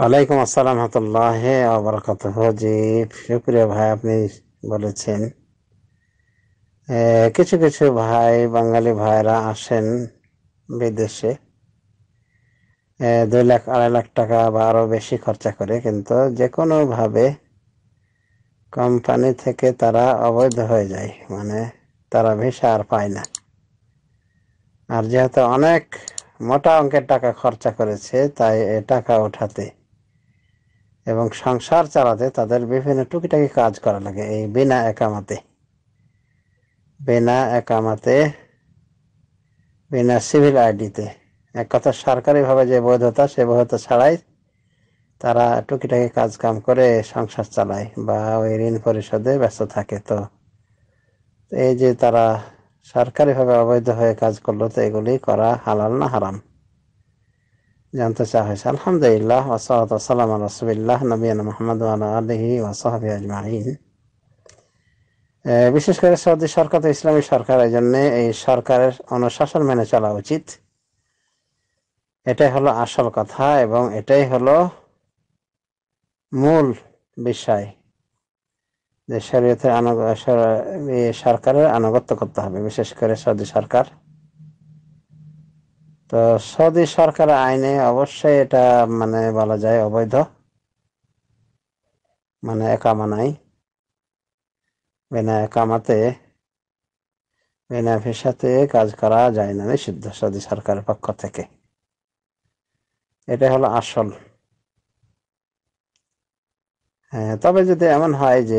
ওয়ালাইকুম আসসালাম হাতুল্লাহ আবরকত জি সুপ্রিয় ভাই আপনি বলেছেন কিছু কিছু ভাই বাঙালি ভাইরা আসেন বিদেশে দুই লাখ আড়াই লাখ টাকা বা আরও বেশি খরচা করে কিন্তু যে কোনোভাবে কোম্পানি থেকে তারা অবৈধ হয়ে যায় মানে তারা ভিসা আর পায় না আর যেহেতু অনেক মোটা অঙ্কের টাকা খরচা করেছে তাই এ টাকা ওঠাতে এবং সংসার চালাতে তাদের বিভিন্ন টুকিটাকি কাজ করা লাগে এই বিনা একামাতে বিনা একামাতে বিনা সিভিল আইডিতে এক কথা সরকারিভাবে যে বৈধতা সে বৈধতা ছাড়াই তারা টুকিটাকি কাজ কাম করে সংসার চালায় বা ওই ঋণ পরিশোধে ব্যস্ত থাকে তো এই যে তারা সরকারিভাবে অবৈধ হয়ে কাজ করলো তো এগুলি করা হালাল না হারাম জানতে চাওয়া হয়েছে আলহামদুলিল্লাহ ওসালাম রসবিল্লাহ নবীন মোহাম্মদ আলহি ওসাহাবি আজমাহিন বিশেষ করে সৌদি সরকার তো ইসলামী সরকার এই জন্যে এই সরকারের অনুশাসন মেনে চলা উচিত এটাই হলো আসল কথা এবং এটাই হলো মূল বিষয় যে শরীয়তের সরকারের আনুগত্য করতে হবে বিশেষ করে সৌদি সরকার তো সৌদি সরকার আইনে অবশ্যই এটা মানে বলা যায় অবৈধ মানে একামা নাই বিনা একামাতে বিনা ভিসাতে কাজ করা যায় না নিষিদ্ধ সৌদি সরকারের পক্ষ থেকে এটা হলো আসল হ্যাঁ তবে যদি এমন হয় যে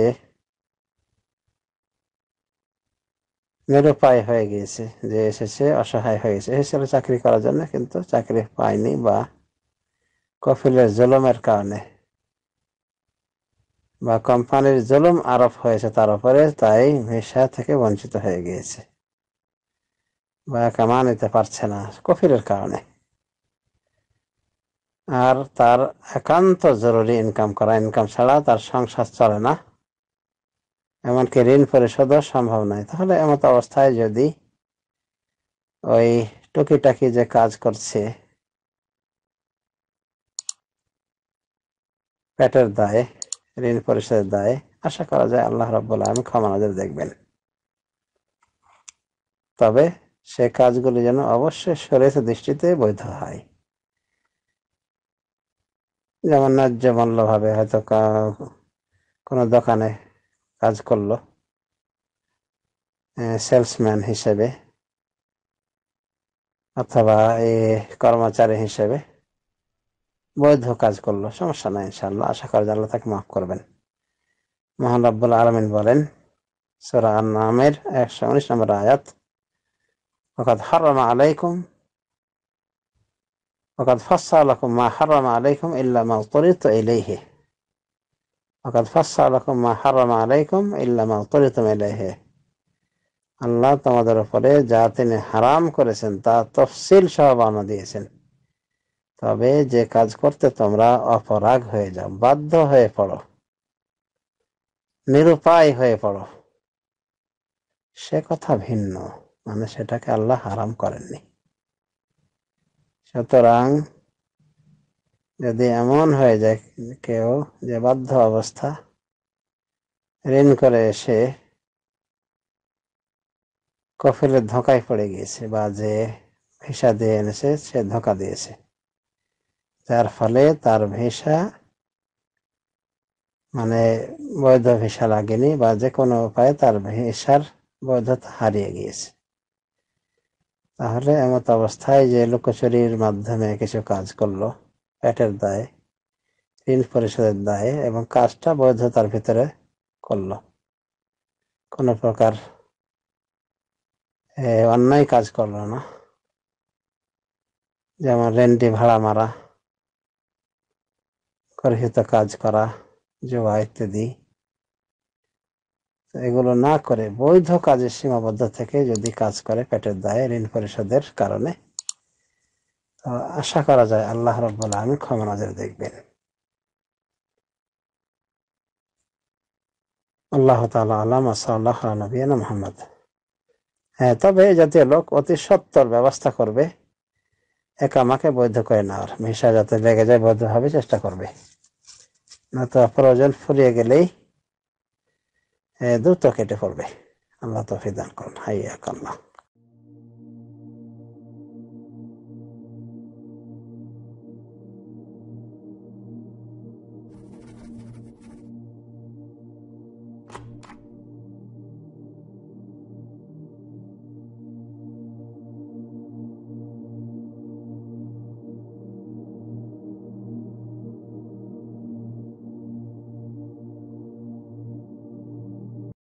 নিরুপায় হয়ে গিয়েছে যে এসেছে অসহায় হয়ে গেছে এসেছিল চাকরি করার জন্য কিন্তু চাকরি পায়নি বা কফিলের জলমের কারণে বা কোম্পানির জলম আরোপ হয়েছে তার উপরে তাই ভিসা থেকে বঞ্চিত হয়ে গিয়েছে বা কামা নিতে পারছে না কফিলের কারণে আর তার একান্ত জরুরি ইনকাম করা ইনকাম ছাড়া তার সংসার চলে না এমনকি ঋণ পরিশোধও সম্ভব নয় তাহলে এমত অবস্থায় যদি ওই টুকিটাকি যে কাজ করছে পেটের দায়ে ঋণ পরিশোধের দায়ে আশা করা যায় আল্লাহ রব্বুল আমি ক্ষমা নজর দেখবেন তবে সে কাজগুলি যেন অবশ্যই শরীর দৃষ্টিতে বৈধ হয় যেমন ন্যায্য মূল্যভাবে হয়তো কোনো দোকানে কাজ করলো সেলসম্যান হিসেবে অথবা এ কর্মচারী হিসেবে বৈধ কাজ করলো সমস্যা নাই ইনশাল্লাহ আশা করি আল্লাহ তাকে মাফ করবেন মহান রব্বুল আলমিন বলেন সোরা নামের একশো উনিশ নম্বর আয়াত وقد حرم আলাইকুম وقد فصل মা ما আলাইকুম عليكم মা ما এলেই হে অকাল ফাঁসা আলাকুম মা হারাম আলাইকুম আল্লাহ তোমাদের উপরে যা তিনি হারাম করেছেন তা তফসিল সহ বানা দিয়েছেন তবে যে কাজ করতে তোমরা অপরাগ হয়ে যাও বাধ্য হয়ে পড়ো নিরুপায় হয়ে পড়ো সে কথা ভিন্ন মানে সেটাকে আল্লাহ হারাম করেননি সুতরাং যদি এমন হয়ে যায় কেউ যে বাধ্য অবস্থা ঋণ করে এসে কফিলের ধোঁকায় পড়ে গিয়েছে বা যে ভিসা দিয়ে এনেছে সে ধোঁকা দিয়েছে যার ফলে তার ভিসা মানে বৈধ ভিসা লাগেনি বা যে কোনো উপায়ে তার ভিসার বৈধতা হারিয়ে গিয়েছে তাহলে এমত অবস্থায় যে লুকোচুরির মাধ্যমে কিছু কাজ করলো ফ্যাটের দায় ঋণ পরিশোধের দায়ে এবং কাজটা বৈধতার ভিতরে করল কোনো প্রকার অন্যায় কাজ করলো না যেমন রেন্টি ভাড়া মারা গর্হিত কাজ করা জোয়া ইত্যাদি এগুলো না করে বৈধ কাজের সীমাবদ্ধ থেকে যদি কাজ করে পেটের দায়ে ঋণ পরিশোধের কারণে আশা করা যায় আল্লাহ রব্বুল আমি ক্ষমা নজরে দেখবেন আল্লাহ তালা আল্লাহ মোহাম্মদ হ্যাঁ তবে জাতীয় লোক অতি সত্তর ব্যবস্থা করবে এক আমাকে বৈধ করে নেওয়ার মিশা যাতে লেগে যায় বৈধভাবে চেষ্টা করবে নয়তো প্রয়োজন ফুরিয়ে গেলেই দ্রুত কেটে পড়বে আল্লাহ তফিদান করুন হাইয়া আল্লাহ